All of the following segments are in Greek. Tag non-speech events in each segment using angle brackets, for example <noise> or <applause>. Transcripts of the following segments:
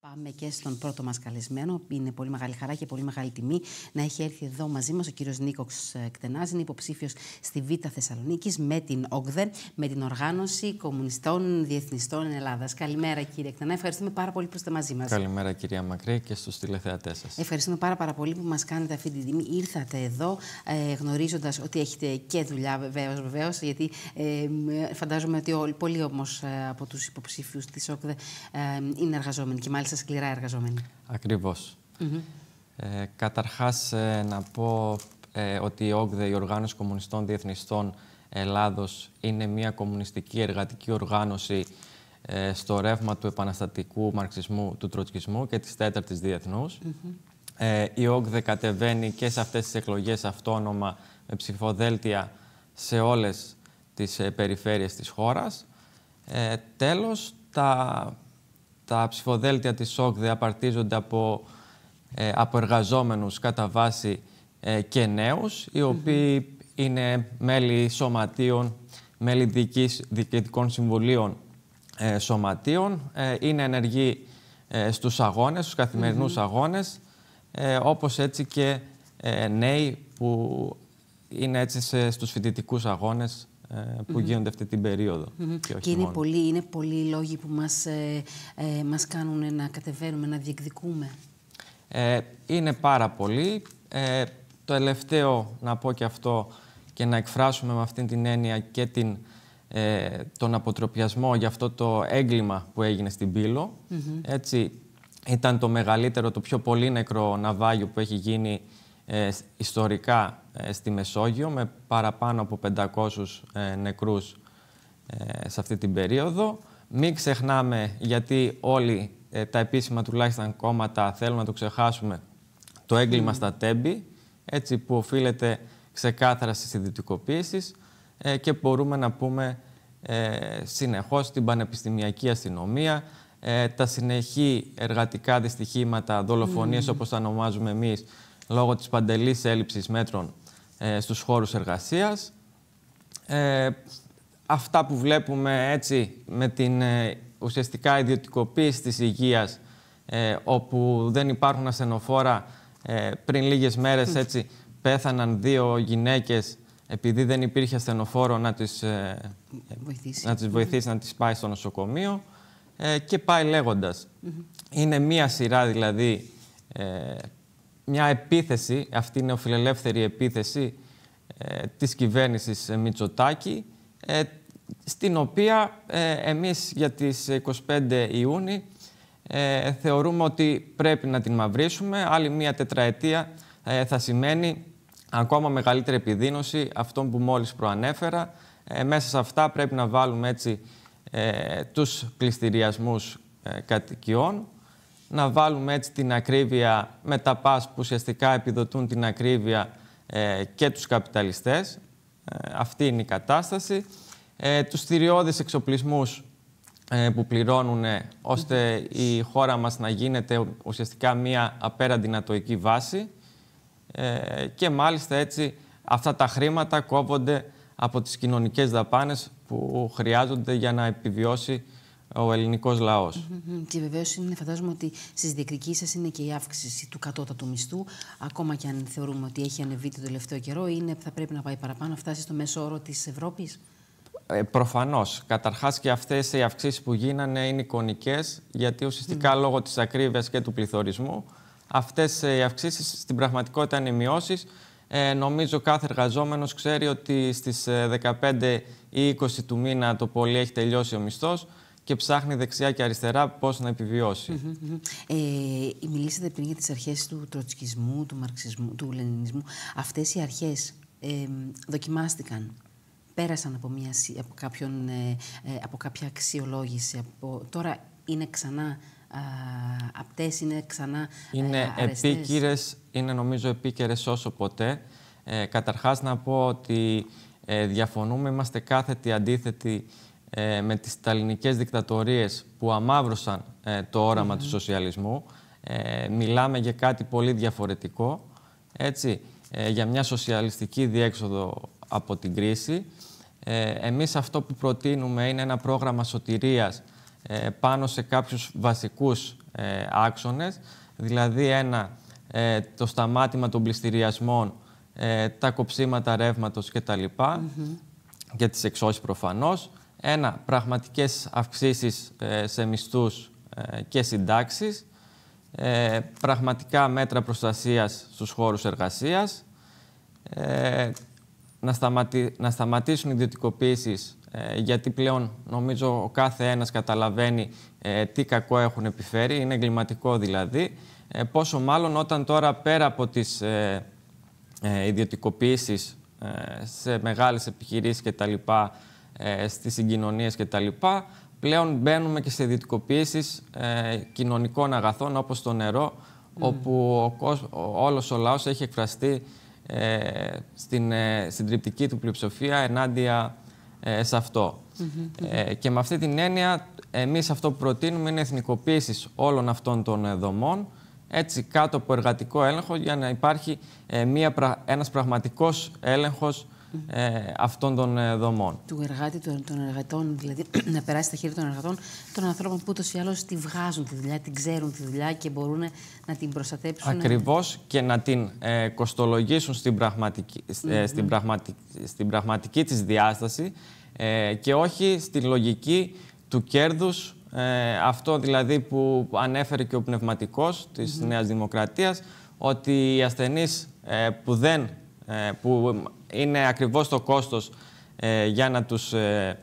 Πάμε και στον πρώτο μας καλεσμένο. Είναι πολύ μεγάλη χαρά και πολύ μεγάλη τιμή να έχει έρθει εδώ μαζί μας ο κύριος Νίκος ε, Κτενάζη. Είναι υποψήφιος στη Β' Θεσσαλονίκης με την ΟΚΔΕ, με την Οργάνωση Κομμουνιστών Διεθνιστών Ελλάδας. Καλημέρα, κύριε Κτενά. Ευχαριστούμε πάρα πολύ που είστε μαζί μας. Καλημέρα, κυρία Μακρύ, και στους τηλεθεατές σας. Ευχαριστούμε πάρα, πάρα πολύ που μας κάνετε αυτή τη τιμή. Ήρθατε εδώ ε, γνωρίζοντας ότι έχετε και δουλειά, βεβαίως, βεβαίως, γιατί ε, φαντάζομαι ότι όλοι, πολλοί όμως ε, από τους υποψήφιους της ΟΚΔΕ ε, είναι εργαζόμενοι και μάλιστα σε σκληρά εργαζόμενοι. Ακριβώς. Mm ε, ε, να πω ε, ότι η ΟΚΔΕ, η Οργάνωση Κομμουνιστών Διεθνιστών Ελλάδος, είναι μια κομμουνιστική εργατική οργάνωση στο ρεύμα του επαναστατικού μαρξισμού του τροτσκισμού και της τέταρτης διεθνούς. Mm η ΟΚΔΕ κατεβαίνει και σε αυτές τις εκλογές αυτόνομα με ψηφοδέλτια σε όλες τις περιφέρειες της χώρας. Ε, τέλος, τα τα ψηφοδέλτια της ΟΚΔΕ απαρτίζονται από, ε, από εργαζόμενους κατά βάση ε, και νέους, οι οποίοι είναι μέλη σωματείων, μέλη διοικητικών συμβουλίων ε, σωματείων, ε, είναι ενεργοί στους αγώνες, στους καθημερινούς mm αγώνες, όπως έτσι και νέοι που είναι έτσι σε, στους φοιτητικούς αγώνες ε, που γίνονται αυτή την περιοδο Και, είναι, Πολλοί, είναι οι λόγοι που μας, ε, ε, μας κάνουν να κατεβαίνουμε, να διεκδικούμε. είναι πάρα πολλοί. το τελευταίο να πω και αυτό και να εκφράσουμε με αυτήν την έννοια και την, τον αποτροπιασμό για αυτό το έγκλημα που έγινε στην πυλο Έτσι, ήταν το μεγαλύτερο, το πιο πολύ νεκρό ναυάγιο που έχει γίνει ιστορικά ε, στη Μεσόγειο με παραπάνω από 500 ε, νεκρούς ε, σε αυτή την περίοδο. Μην ξεχνάμε, γιατί όλοι τα επίσημα τουλάχιστον κόμματα θέλουν να το ξεχάσουμε, το έγκλημα στα τέμπη, έτσι που οφείλεται ξεκάθαρα στις ιδιωτικοποίησεις και μπορούμε να πούμε συνεχώς την πανεπιστημιακή αστυνομία, τα συνεχή εργατικά δυστυχήματα, δολοφονίες mm. όπως τα ονομάζουμε εμείς, λόγω της παντελής έλλειψης μέτρων ε, στους χώρους εργασίας. Ε, αυτά που βλέπουμε έτσι με την ε, ουσιαστικά ιδιωτικοποίηση της υγείας ε, όπου δεν υπάρχουν ασθενοφόρα πριν λίγες μέρες έτσι πέθαναν δύο γυναίκες επειδή δεν υπήρχε ασθενοφόρο να τις βοηθήσει, να τις, βοηθήσει, να τις πάει στο νοσοκομείο και πάει λέγοντας. Είναι μία σειρά δηλαδή μια επίθεση, αυτή η νεοφιλελεύθερη επίθεση ε, της κυβέρνησης ε, Μητσοτάκη, ε, στην οποία ε, εμείς για τις 25 Ιούνιου θεωρούμε ότι πρέπει να την μαυρίσουμε. Άλλη μία τετραετία θα σημαίνει ακόμα μεγαλύτερη επιδείνωση αυτών που μόλις προανέφερα. μέσα σε αυτά πρέπει να βάλουμε έτσι τους πληστηριασμούς κατοικιών να βάλουμε έτσι την ακρίβεια με τα ΠΑΣ που ουσιαστικά επιδοτούν την ακρίβεια ε, και τους καπιταλιστές. Ε, αυτή είναι η κατάσταση. Ε, τους θηριώδεις εξοπλισμούς ε, που πληρώνουν ώστε η χώρα μας να γίνεται ουσιαστικά μία απέραντι νατοική βάση και μάλιστα έτσι αυτά τα χρήματα κόβονται από τις κοινωνικές δαπάνες που χρειάζονται για να επιβιώσει ο ελληνικός λαός. Και βεβαίως είναι, φαντάζομαι ότι στις διεκδικήσεις σας είναι και η αύξηση του κατώτατου μισθού. Ακόμα και αν θεωρούμε ότι έχει ανεβεί το τελευταίο καιρό, είναι, θα πρέπει να πάει παραπάνω, φτάσει στο μέσο όρο της Ευρώπης. Ε, Προφανώς. Καταρχάς και αυτές οι αυξήσεις που γίνανε είναι εικονικές, γιατί ουσιαστικά λόγω της ακρίβειας και του πληθωρισμού, αυτές ε, οι αυξήσεις στην πραγματικότητα είναι μειώσεις. Ε, νομίζω κάθε εργαζόμενος ξέρει ότι στις 15 ε, ή 20 του μήνα το πολύ έχει τελειώσει ο μισθός και ψάχνει δεξιά και αριστερά πώς να επιβιώσει. Ε, μιλήσατε πριν για τις αρχές του τροτσκισμού, του μαρξισμού, του λενινισμού. Αυτές οι αρχές ε, δοκιμάστηκαν πέρασαν από, μια, από, κάποιον, ε, ε, από κάποια αξιολόγηση. Από, τώρα είναι ξανά απτές, είναι ξανά Είναι επίκυρες, είναι νομίζω επίκαιρες όσο ποτέ. Ε, καταρχάς να πω ότι διαφωνούμε, είμαστε κάθετοι αντίθετοι ε, με τις ταλινικές δικτατορίες που αμάβρωσαν ε, το όραμα του σοσιαλισμού. Ε, μιλάμε για κάτι πολύ διαφορετικό, έτσι, ε, για μια σοσιαλιστική διέξοδο από την κρίση. Ε, εμείς αυτό που προτείνουμε είναι ένα πρόγραμμα σωτηρίας πάνω σε κάποιους βασικούς άξονες, δηλαδή ένα το σταμάτημα των πληστηριασμών, τα κοψίματα ρεύματος κτλ. Mm -hmm. και τις εξώσεις προφανώς, ένα, πραγματικές αυξήσεις ε, σε μισθούς ε, και συντάξεις, ε, πραγματικά μέτρα προστασίας στους χώρους εργασίας, να, σταματήσουν οι ιδιωτικοποίησεις, γιατί πλέον νομίζω ο κάθε ένας καταλαβαίνει τι κακό έχουν επιφέρει, είναι εγκληματικό δηλαδή, πόσο μάλλον όταν τώρα πέρα από τις ιδιωτικοποίησεις σε μεγάλες επιχειρήσεις και τα λοιπά, ε, στις συγκοινωνίες λοιπά, Πλέον μπαίνουμε και σε ιδιωτικοποίησεις ε, κοινωνικών αγαθών όπως το νερό, όπου ο, ο, όλος ο λαός έχει εκφραστεί ε, στην ε, συντριπτική του πλειοψηφία ενάντια ε, σε αυτό. Ε, και με αυτή την έννοια εμείς αυτό που προτείνουμε είναι εθνικοποίησης όλων αυτών των δομών, έτσι κάτω από εργατικό έλεγχο για να υπάρχει μια, ένας πραγματικός έλεγχος ε, αυτών των ε, δομών. Του εργάτη, των, εργατών, δηλαδή <clears throat> να περάσει στα χέρια των εργατών, των ανθρώπων που ούτως ή άλλως τη βγάζουν τη δουλειά, την ξέρουν τη δουλειά και μπορούν να την προστατέψουν. Ακριβώς και να την ε, κοστολογήσουν στην πραγματική, mm στην ναι. πραγματική, στην πραγματική της διάσταση ε, και όχι στη λογική του κέρδους αυτό δηλαδή που ανέφερε και ο πνευματικός της mm -hmm. Νέας Δημοκρατίας ότι οι ασθενείς που δεν ε, που είναι ακριβώς το κόστος ε, για, να τους, ε,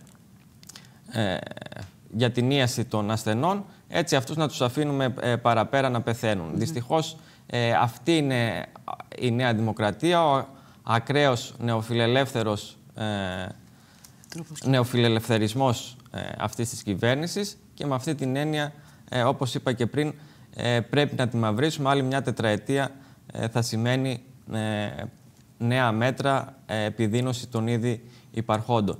για την ίαση των ασθενών, έτσι αυτούς να τους αφήνουμε παραπέρα να πεθαίνουν. Mm. Δυστυχώς αυτή είναι η Νέα Δημοκρατία, ο ακραίος νεοφιλελεύθερος νεοφιλελευθερισμός αυτής της κυβέρνησης και με αυτή την έννοια, όπως είπα και πριν, πρέπει να τη μαυρίσουμε. Άλλη μια τετραετία θα σημαίνει νέα μέτρα ε, επιδείνωση των ήδη υπαρχόντων.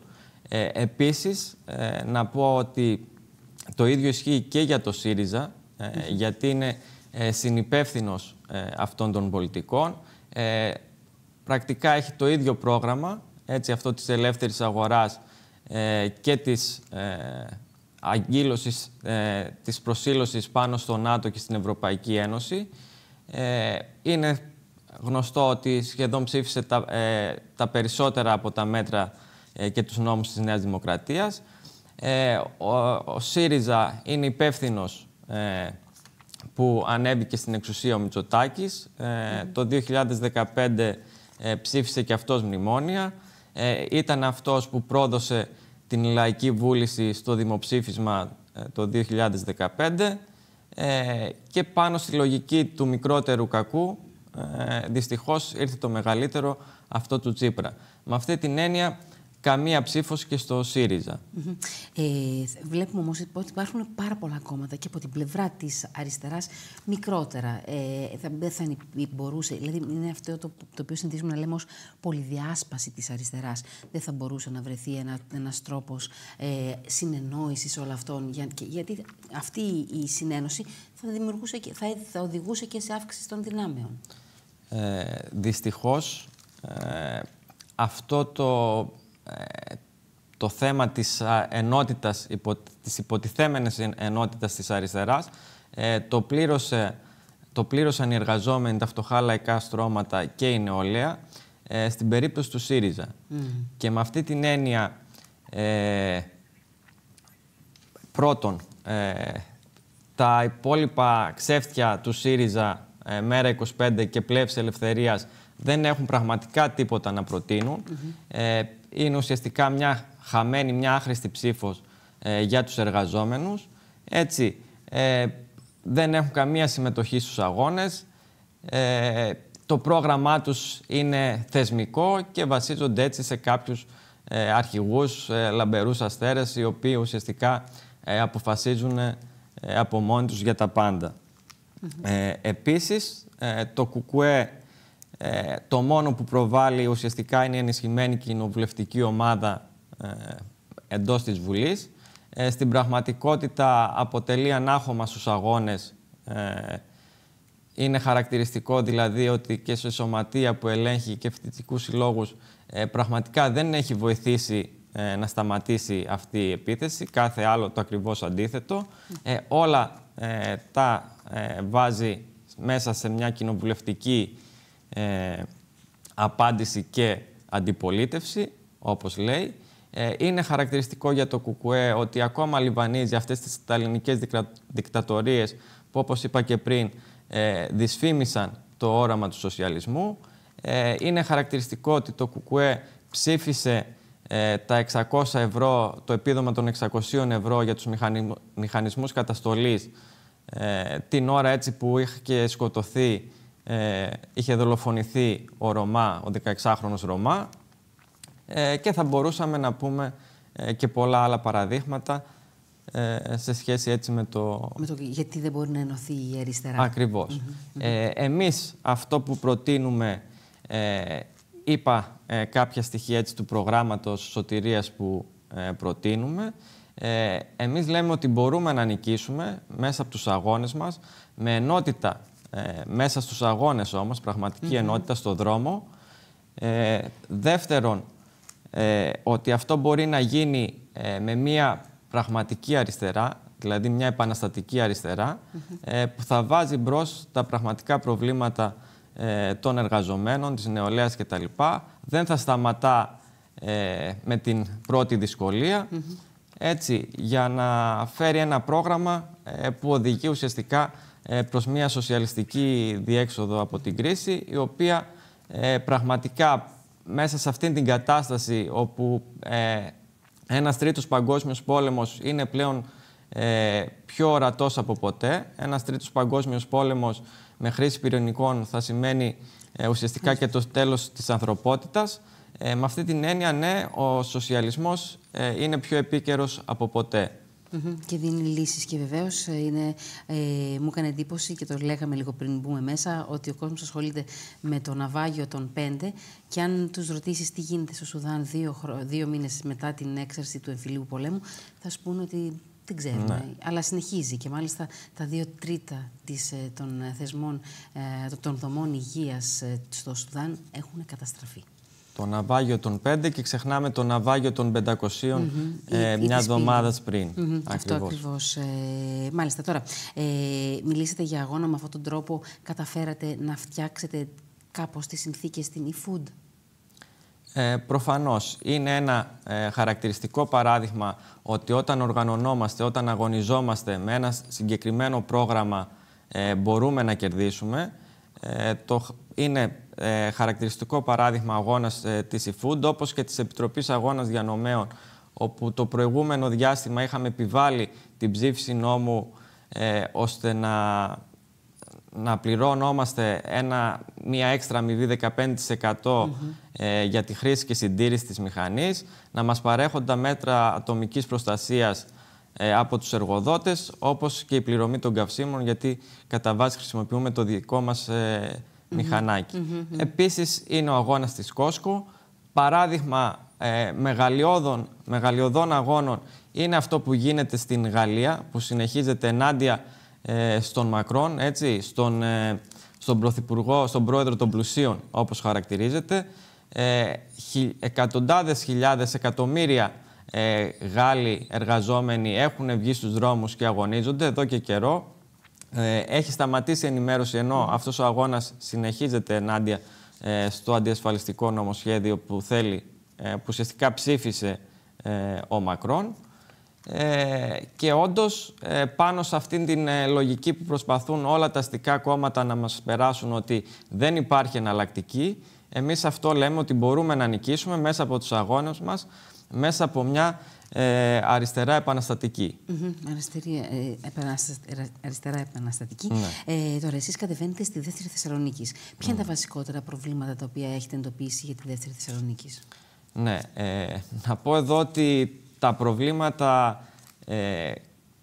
Ε, επίσης, ε, να πω ότι το ίδιο ισχύει και για το ΣΥΡΙΖΑ, ε, γιατί είναι συνυπεύθυνος αυτών των πολιτικών. Πρακτικά έχει το ίδιο πρόγραμμα, έτσι αυτό της ελεύθερης αγοράς και της αγκύλωσης, της προσήλωσης πάνω στο ΝΑΤΟ και στην Ευρωπαϊκή Ένωση. Είναι γνωστό ότι σχεδόν ψήφισε τα, ε, τα περισσότερα από τα μέτρα ε, και τους νόμους της Νέας Δημοκρατίας. Ε, ο, ο ΣΥΡΙΖΑ είναι υπεύθυνος ε, που ανέβηκε στην εξουσία ο Μητσοτάκης. Το 2015 ψήφισε και αυτός μνημόνια. Ήταν αυτός που πρόδωσε την λαϊκή βούληση στο δημοψήφισμα το 2015 και πάνω στη λογική του μικρότερου κακού ε, δυστυχώς ήρθε το μεγαλύτερο αυτό του Τσίπρα. Με αυτή την έννοια καμία ψήφος και στο ΣΥΡΙΖΑ. ε, βλέπουμε όμως ότι υπάρχουν πάρα πολλά κόμματα και από την πλευρά της αριστεράς μικρότερα. Ε, θα, δεν θα ε, μπορούσε, δηλαδή είναι αυτό το, το οποίο συνηθίζουμε να λέμε ως πολυδιάσπαση της αριστεράς. Δεν θα μπορούσε να βρεθεί ένα, τρόπο τρόπος ε, όλων αυτών, για, γιατί αυτή η συνένωση θα, δημιουργούσε και, θα, θα οδηγούσε και σε αύξηση των δυνάμεων. Ε, δυστυχώς, ε, αυτό το, ε, το θέμα της ενότητας, υπο, της υποτιθέμενης ενότητας της αριστεράς, ε, το, πλήρωσε, το πλήρωσαν οι εργαζόμενοι, τα φτωχά λαϊκά στρώματα και η νεολαία, στην περίπτωση του ΣΥΡΙΖΑ. Και με αυτή την έννοια, πρώτον, τα υπόλοιπα ξέφτια του ΣΥΡΙΖΑ ε, μέρα 25 και Πλεύση Ελευθερίας δεν έχουν πραγματικά τίποτα να προτεινουν ε, Είναι ουσιαστικά μια χαμένη, μια άχρηστη ψήφος ε, για τους εργαζόμενους. Έτσι, δεν έχουν καμία συμμετοχή στους αγώνες. Το πρόγραμμά τους είναι θεσμικό και βασίζονται έτσι σε κάποιους αρχηγούς λαμπερούς αστέρες οι οποίοι ουσιαστικά αποφασίζουν από μόνοι τους για τα πάντα. Ε, επίσης, ε, το κουκούε το μόνο που προβάλλει ουσιαστικά είναι η ενισχυμένη κοινοβουλευτική ομάδα ε, εντός της Βουλής. Ε, στην πραγματικότητα αποτελεί ανάχωμα στους αγώνες. Είναι χαρακτηριστικό δηλαδή ότι και σε σωματεία που ελέγχει και φοιτητικούς συλλόγους πραγματικά δεν έχει βοηθήσει να σταματήσει αυτή η επίθεση. Κάθε άλλο το ακριβώς αντίθετο. Όλα ε, τα ε, βάζει μέσα σε μια κοινοβουλευτική ε, απάντηση και αντιπολίτευση, όπως λέει. Ε, είναι χαρακτηριστικό για το ΚΚΕ ότι ακόμα λιβανίζει αυτές τις ταλληνικέ δικτατορίες που, όπως είπα και πριν, δυσφήμισαν το όραμα του σοσιαλισμού. Είναι χαρακτηριστικό ότι το ΚΚΕ ψήφισε ε, τα 600 ευρώ, το επίδομα των 600 ευρώ για τους μηχανισμούς καταστολής ε, την ώρα έτσι που είχε σκοτωθεί, ε, είχε δολοφονηθεί ο Ρωμά, ο 16χρονος Ρωμά ε, και θα μπορούσαμε να πούμε ε, και πολλά άλλα παραδείγματα σε σχέση έτσι με το... με το... Γιατί δεν μπορεί να ενωθεί η αριστερά. Ακριβώς. Mm ε, εμείς αυτό που προτείνουμε ε, είπα ε, κάποια στοιχεία έτσι, του προγράμματος σωτηρίας που ε, προτείνουμε. Ε, εμείς λέμε ότι μπορούμε να νικήσουμε μέσα από τους αγώνες μας, με ενότητα ε, μέσα στους αγώνες όμως, ενότητα στο δρόμο. δεύτερον, ότι αυτό μπορεί να γίνει με μια πραγματική αριστερά, δηλαδή μια επαναστατική που θα βάζει μπρος τα πραγματικά προβλήματα ε, των εργαζομένων, της νεολαίας κτλ. Δεν θα σταματά ε, με την πρώτη δυσκολία. Mm-hmm. Έτσι, για να φέρει ένα πρόγραμμα ε, που οδηγεί ουσιαστικά ε, προς μια σοσιαλιστική διέξοδο από την κρίση, η οποία ε, πραγματικά μέσα σε αυτήν την κατάσταση όπου ένας τρίτος παγκόσμιος πόλεμος είναι πλέον πιο ορατός από ποτέ, ένας τρίτος παγκόσμιος πόλεμος με χρήση πυρηνικών θα σημαίνει ε, ουσιαστικά και το τέλος της ανθρωπότητας. Ε, με αυτή την έννοια, ναι, ο σοσιαλισμός ε, είναι πιο επίκαιρος από ποτέ. Και δίνει λύσεις. Και βεβαίως ε, ε, μου έκανε εντύπωση και το λέγαμε λίγο πριν μπούμε μέσα ότι ο κόσμος ασχολείται με το ναυάγιο των πέντε. Και αν τους ρωτήσεις τι γίνεται στο Σουδάν δύο, δύο μήνες μετά την έξαρση του εμφυλίου πολέμου, θα σου πούνε ότι δεν ξέρουμε. Ναι. Αλλά συνεχίζει και μάλιστα τα δύο τρίτα της, ε, των ε, θεσμών ε, των δομών υγείας στο Σουδάν έχουν καταστραφεί. Το ναυάγιο των 5 και ξεχνάμε το ναυάγιο των 500 μια εβδομάδας πριν. Mm Αυτό ακριβώς. μάλιστα τώρα, ε, μιλήσατε για αγώνα με αυτόν τον τρόπο. Καταφέρατε να φτιάξετε κάπως τις συνθήκες στην e-food. Ε, προφανώς είναι ένα ε, χαρακτηριστικό παράδειγμα ότι όταν οργανωνόμαστε, όταν αγωνιζόμαστε με ένα συγκεκριμένο πρόγραμμα ε, μπορούμε να κερδίσουμε. Ε, το, είναι χαρακτηριστικό παράδειγμα αγώνας της eFood όπως και της Επιτροπής Αγώνας Διανομέων όπου το προηγούμενο διάστημα είχαμε επιβάλει την ψήφιση νόμου ώστε να, να πληρώνόμαστε ένα, μια έξτρα αμοιβή 15% ε, για τη χρήση και συντήρηση της μηχανής, να μας παρέχονται τα μέτρα ατομικής προστασίας ε, από τους εργοδότες, όπως και η πληρωμή των καυσίμων, γιατί κατά βάση χρησιμοποιούμε το δικό μας ε, μηχανάκι. Mm Επίσης, είναι ο αγώνας της Κόσκο. Παράδειγμα ε, μεγαλειώδων, αγώνων είναι αυτό που γίνεται στην Γαλλία, που συνεχίζεται ενάντια στον Μακρόν, έτσι, στον, στον στον Πρόεδρο των Πλουσίων, όπως χαρακτηρίζεται, ε, εκατοντάδες χιλιάδες, εκατομμύρια ε, Γάλλοι εργαζόμενοι έχουν βγει στους δρόμους και αγωνίζονται εδώ και καιρό. Ε, έχει σταματήσει η ενημέρωση ενώ αυτός ο αγώνας συνεχίζεται ενάντια ε, στο αντιασφαλιστικό νομοσχέδιο που θέλει, ε, που ουσιαστικά ψήφισε ε, ο Μακρόν. και όντως πάνω σε αυτήν την λογική που προσπαθούν όλα τα αστικά κόμματα να μας περάσουν ότι δεν υπάρχει εναλλακτική, εμείς αυτό λέμε ότι μπορούμε να νικήσουμε μέσα από τους αγώνες μας, μέσα από μια ε, αριστερά επαναστατική. Mm αριστερή, ε, ε, αριστερά επαναστατική. Ναι. Ε, τώρα, εσείς κατεβαίνετε στη Δεύτερη Θεσσαλονίκη. Ποια είναι τα ναι. βασικότερα προβλήματα τα οποία έχετε εντοπίσει για τη Δεύτερη Θεσσαλονίκη. Ναι, να πω εδώ ότι τα προβλήματα,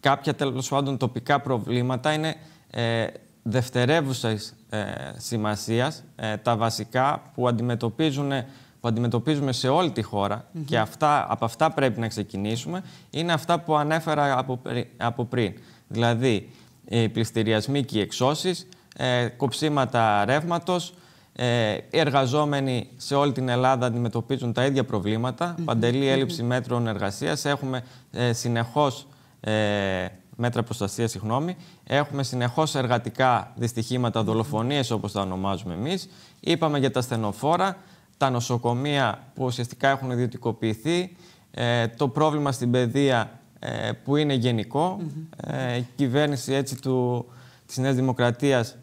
κάποια τέλος πάντων τοπικά προβλήματα είναι δευτερεύουσας ε, σημασίας ε, τα βασικά που, αντιμετωπίζουν, που αντιμετωπίζουμε σε όλη τη χώρα και αυτά, από αυτά πρέπει να ξεκινήσουμε, είναι αυτά που ανέφερα από, πριν. Δηλαδή, οι πληστηριασμοί και οι εξώσεις, ε, κοψίματα ρεύματος, ε, οι εργαζόμενοι σε όλη την Ελλάδα αντιμετωπίζουν τα ίδια προβλήματα. Mm Παντελή έλλειψη μέτρων εργασίας. Έχουμε ε, συνεχώς μέτρα προστασίας, συγγνώμη. Έχουμε συνεχώς εργατικά δυστυχήματα, δολοφονίες όπως τα ονομάζουμε εμείς. Είπαμε για τα στενοφόρα, τα νοσοκομεία που ουσιαστικά έχουν ιδιωτικοποιηθεί, ε, το πρόβλημα στην παιδεία ε, που είναι γενικό. Ε, η κυβέρνηση έτσι του, της Νέας Δημοκρατίας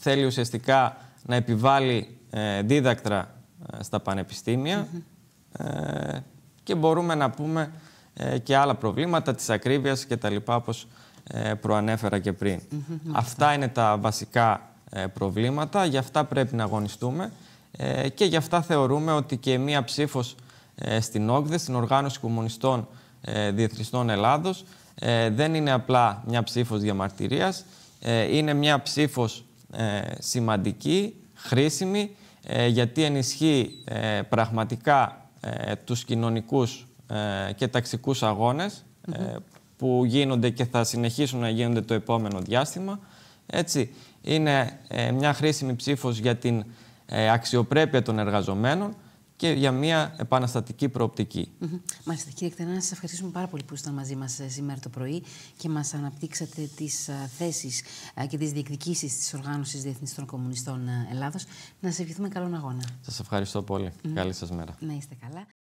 θέλει ουσιαστικά να επιβάλλει δίδακτρα στα πανεπιστήμια και μπορούμε να πούμε ε, και άλλα προβλήματα της ακρίβειας και τα λοιπά όπως ε, προανέφερα και πριν. Αυτά είναι τα βασικά ε, προβλήματα, γι' αυτά πρέπει να αγωνιστούμε και γι' αυτά θεωρούμε ότι και μία ψήφος στην ΟΚΔΕ, στην Οργάνωση Κομμουνιστών Διεθνιστών Ελλάδος, δεν είναι απλά μια ψήφος διαμαρτυρίας, είναι μια ψήφος σημαντική, χρήσιμη, γιατί ενισχύει πραγματικά τους κοινωνικούς ε, και ταξικούς αγώνες ε, που γίνονται και θα συνεχίσουν να γίνονται το επόμενο διάστημα. Έτσι, είναι ε, μια χρήσιμη ψήφος για την αξιοπρέπεια των εργαζομένων και για μια επαναστατική προοπτική. Mm Μάλιστα, κύριε Εκτενά, σας ευχαριστούμε πάρα πολύ που ήσασταν μαζί μας σήμερα το πρωί και μας αναπτύξατε τις θέσει και τις διεκδικήσεις της Οργάνωσης Διεθνής των Κομμουνιστών Ελλάδος. Να σα ευχηθούμε καλόν αγώνα. Σας ευχαριστώ πολύ. Καλή σας μέρα. Να είστε καλά.